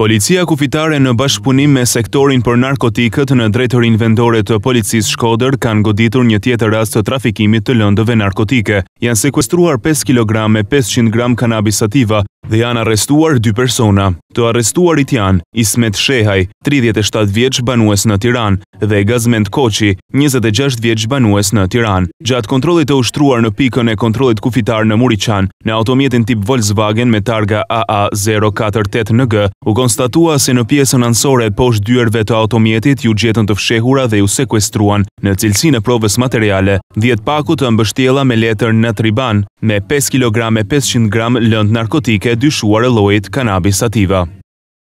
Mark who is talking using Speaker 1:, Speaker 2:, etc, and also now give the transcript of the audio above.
Speaker 1: Policia kufitare në bashkëpunim me sektorin për narkotikët në drejtërin vendore të policis Shkoder kanë goditur një tjetër rast të trafikimit të lëndëve narkotike. Janë sekwestruar 5 kg e 500 g kanabisativa, dhe janë arrestuar dy persona. Të arrestuarit janë Ismet Shehaj, 37 vjeç banues në Tiranë, dhe Gazmend Koçi, 26 vjeç banues në Tiranë. Gjatë kontrollit të ushtruar në pikën e kontrollit kufitar në Muriçan, në automjetin tip Volkswagen me targa AA048NG, u konstatua se në pjesën anësore poshtë dyerve të automjetit ju gjetën të fshehura dhe ju sekuestruan në cilësinë e provës materiale 10 pakut të mbështjela me letër në Triban me 5 kg 500 g lënd narkotike duke dyshuar e lojit kanabis sativa.